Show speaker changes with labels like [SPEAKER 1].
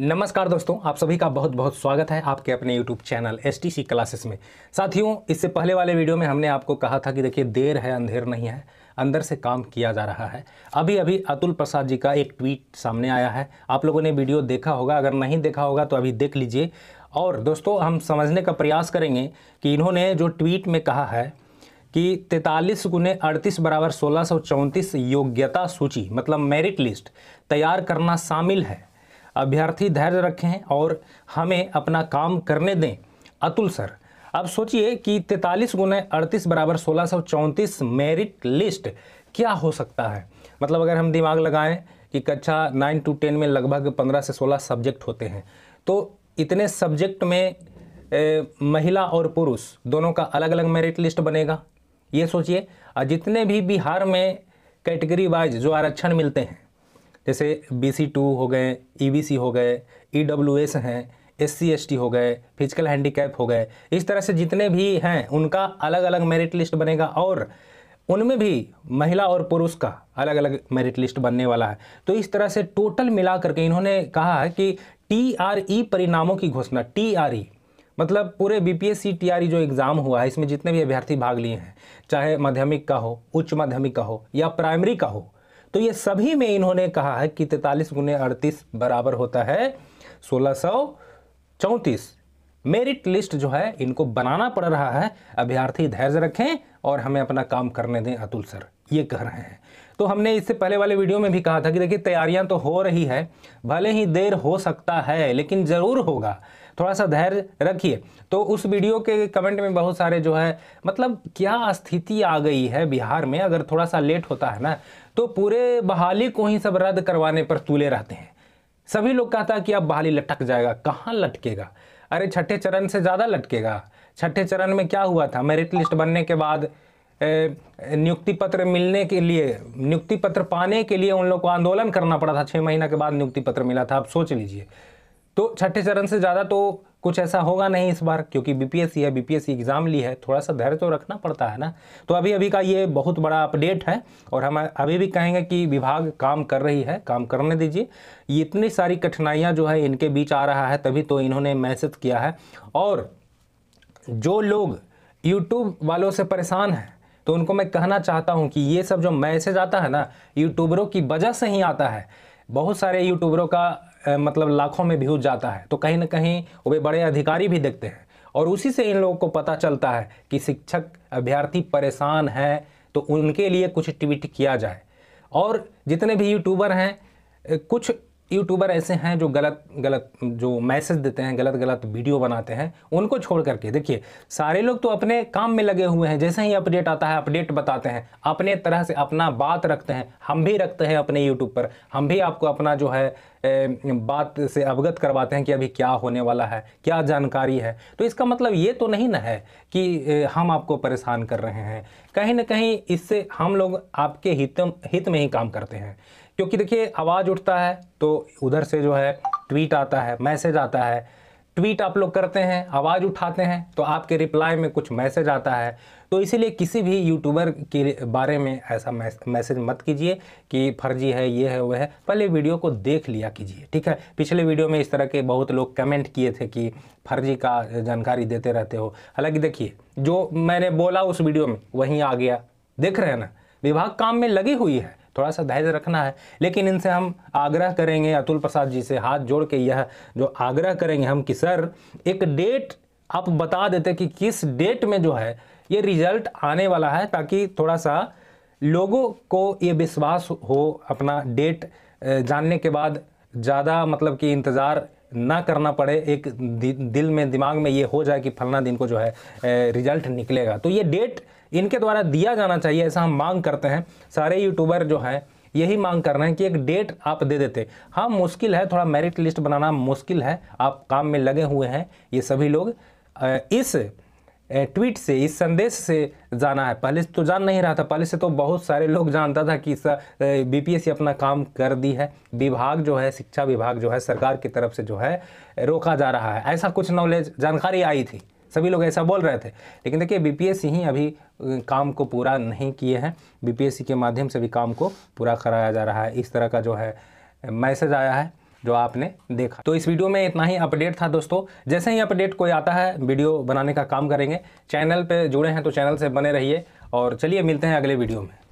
[SPEAKER 1] नमस्कार दोस्तों आप सभी का बहुत बहुत स्वागत है आपके अपने YouTube channel S T C classes में साथियों इससे पहले वाले वीडियो में हमने आपको कहा था कि देखिए देर है अंधेर नहीं है अंदर से काम किया जा रहा है अभी अभी अतुल प्रसाद जी का एक ट्वीट सामने आया है आप लोगों ने वीडियो देखा होगा अगर नहीं देखा होगा तो अभी देख लीजिए और दोस्तों हम समझने का प्रयास करेंगे कि इन्होंने जो ट्वीट में कहा है कि तैंतालीस गुने अड़तीस बराबर सोलह योग्यता सूची मतलब मेरिट लिस्ट तैयार करना शामिल है अभ्यर्थी धैर्य रखें और हमें अपना काम करने दें अतुल सर अब सोचिए कि तैंतालीस गुना अड़तीस बराबर सोलह सौ चौंतीस मेरिट लिस्ट क्या हो सकता है मतलब अगर हम दिमाग लगाएं कि कक्षा नाइन टू टेन में लगभग पंद्रह से सोलह सब्जेक्ट होते हैं तो इतने सब्जेक्ट में ए, महिला और पुरुष दोनों का अलग अलग मेरिट लिस्ट बनेगा ये सोचिए और जितने भी बिहार में कैटेगरी वाइज जो आरक्षण मिलते हैं जैसे बी सी टू हो गए ई बी सी हो गए ई डब्ल्यू एस हैं एस सी एस टी हो गए फिजिकल हैंडीकैप हो गए इस तरह से जितने भी हैं उनका अलग अलग मेरिट लिस्ट बनेगा और उनमें भी महिला और पुरुष का अलग अलग मेरिट लिस्ट बनने वाला है तो इस तरह से टोटल मिला करके इन्होंने कहा है कि टी आर ई परिणामों की घोषणा टी आर ई मतलब पूरे B P S C T R E जो एग्ज़ाम हुआ है इसमें जितने भी अभ्यर्थी भाग लिए हैं चाहे माध्यमिक का हो उच्च माध्यमिक का हो या प्राइमरी का हो तो ये सभी में इन्होंने कहा है कि तैतालीस गुने अड़तीस बराबर होता है सोलह मेरिट लिस्ट जो है इनको बनाना पड़ रहा है अभ्यर्थी धैर्य रखें और हमें अपना काम करने दें अतुल सर ये कह रहे हैं तो हमने इससे पहले वाले वीडियो में भी कहा था कि देखिए तैयारियां तो हो रही है भले ही देर हो सकता है लेकिन ज़रूर होगा थोड़ा सा धैर्य रखिए तो उस वीडियो के कमेंट में बहुत सारे जो है मतलब क्या स्थिति आ गई है बिहार में अगर थोड़ा सा लेट होता है ना तो पूरे बहाली को ही सब रद्द करवाने पर तुले रहते हैं सभी लोग कहता है कि अब बहाली लटक जाएगा कहाँ लटकेगा अरे छठे चरण से ज़्यादा लटकेगा छठे चरण में क्या हुआ था मेरिट लिस्ट बनने के बाद नियुक्ति पत्र मिलने के लिए नियुक्ति पत्र पाने के लिए उन लोग को आंदोलन करना पड़ा था छः महीना के बाद नियुक्ति पत्र मिला था आप सोच लीजिए तो छठे चरण से ज़्यादा तो कुछ ऐसा होगा नहीं इस बार क्योंकि बीपीएससी है बीपीएससी एग्ज़ाम ली है थोड़ा सा धैर्य तो रखना पड़ता है ना तो अभी अभी का ये बहुत बड़ा अपडेट है और हम अभी भी कहेंगे कि विभाग काम कर रही है काम करने दीजिए ये इतनी सारी कठिनाइयाँ जो है इनके बीच आ रहा है तभी तो इन्होंने मैसेज किया है और जो लोग यूट्यूब वालों से परेशान हैं तो उनको मैं कहना चाहता हूँ कि ये सब जो मैसेज आता है ना यूट्यूबरों की वजह से ही आता है बहुत सारे यूट्यूबरों का मतलब लाखों में व्यूज जाता है तो कहीं ना कहीं वे बड़े अधिकारी भी देखते हैं और उसी से इन लोगों को पता चलता है कि शिक्षक अभ्यर्थी परेशान है तो उनके लिए कुछ ट्वीट किया जाए और जितने भी यूट्यूबर हैं कुछ यूट्यूबर ऐसे हैं जो गलत गलत जो मैसेज देते हैं गलत गलत वीडियो बनाते हैं उनको छोड़ करके देखिए सारे लोग तो अपने काम में लगे हुए हैं जैसे ही अपडेट आता है अपडेट बताते हैं अपने तरह से अपना बात रखते हैं हम भी रखते हैं अपने यूट्यूब पर हम भी आपको अपना जो है बात से अवगत करवाते हैं कि अभी क्या होने वाला है क्या जानकारी है तो इसका मतलब ये तो नहीं ना है कि हम आपको परेशान कर रहे हैं कहीं ना कहीं इससे हम लोग आपके हित हित में ही काम करते हैं क्योंकि देखिए आवाज़ उठता है तो उधर से जो है ट्वीट आता है मैसेज आता है ट्वीट आप लोग करते हैं आवाज़ उठाते हैं तो आपके रिप्लाई में कुछ मैसेज आता है तो इसीलिए किसी भी यूट्यूबर के बारे में ऐसा मैसेज मत कीजिए कि फर्जी है ये है वह है पहले वीडियो को देख लिया कीजिए ठीक है पिछले वीडियो में इस तरह के बहुत लोग कमेंट किए थे कि फर्जी का जानकारी देते रहते हो हालांकि देखिए जो मैंने बोला उस वीडियो में वहीं आ गया देख रहे हैं ना विभाग काम में लगी हुई है थोड़ा सा धैर्य रखना है लेकिन इनसे हम आग्रह करेंगे अतुल प्रसाद जी से हाथ जोड़ के यह जो आग्रह करेंगे हम कि सर एक डेट आप बता देते कि किस डेट में जो है ये रिजल्ट आने वाला है ताकि थोड़ा सा लोगों को ये विश्वास हो अपना डेट जानने के बाद ज़्यादा मतलब कि इंतज़ार ना करना पड़े एक दिल में दिमाग में ये हो जाए कि फलना दिन को जो है रिजल्ट निकलेगा तो ये डेट इनके द्वारा दिया जाना चाहिए ऐसा हम मांग करते हैं सारे यूट्यूबर जो हैं यही मांग कर रहे हैं कि एक डेट आप दे देते हाँ मुश्किल है थोड़ा मेरिट लिस्ट बनाना मुश्किल है आप काम में लगे हुए हैं ये सभी लोग इस ट्वीट से इस संदेश से जाना है पहले तो जान नहीं रहा था पहले से तो बहुत सारे लोग जानता था कि बीपीएससी अपना काम कर दी है विभाग जो है शिक्षा विभाग जो है सरकार की तरफ से जो है रोका जा रहा है ऐसा कुछ नॉलेज जानकारी आई थी सभी लोग ऐसा बोल रहे थे लेकिन देखिए बीपीएससी ही अभी काम को पूरा नहीं किए हैं बीपीएससी के माध्यम से भी काम को पूरा कराया जा रहा है इस तरह का जो है मैसेज आया है जो आपने देखा तो इस वीडियो में इतना ही अपडेट था दोस्तों जैसे ही अपडेट कोई आता है वीडियो बनाने का काम करेंगे चैनल पर जुड़े हैं तो चैनल से बने रहिए और चलिए मिलते हैं अगले वीडियो में